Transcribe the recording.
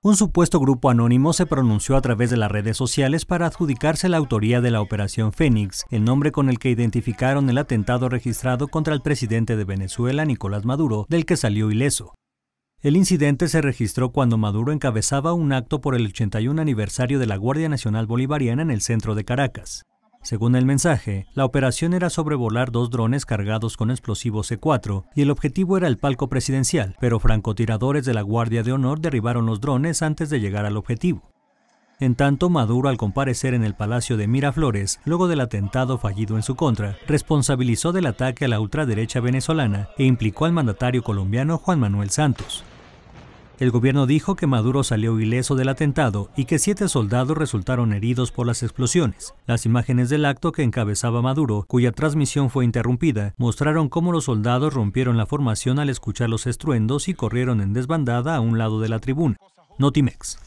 un supuesto grupo anónimo se pronunció a través de las redes sociales para adjudicarse la autoría de la Operación Fénix, el nombre con el que identificaron el atentado registrado contra el presidente de Venezuela, Nicolás Maduro, del que salió ileso. El incidente se registró cuando Maduro encabezaba un acto por el 81 aniversario de la Guardia Nacional Bolivariana en el centro de Caracas. Según el mensaje, la operación era sobrevolar dos drones cargados con explosivos C4 y el objetivo era el palco presidencial, pero francotiradores de la Guardia de Honor derribaron los drones antes de llegar al objetivo. En tanto, Maduro, al comparecer en el Palacio de Miraflores, luego del atentado fallido en su contra, responsabilizó del ataque a la ultraderecha venezolana e implicó al mandatario colombiano Juan Manuel Santos. El gobierno dijo que Maduro salió ileso del atentado y que siete soldados resultaron heridos por las explosiones. Las imágenes del acto que encabezaba Maduro, cuya transmisión fue interrumpida, mostraron cómo los soldados rompieron la formación al escuchar los estruendos y corrieron en desbandada a un lado de la tribuna. Notimex.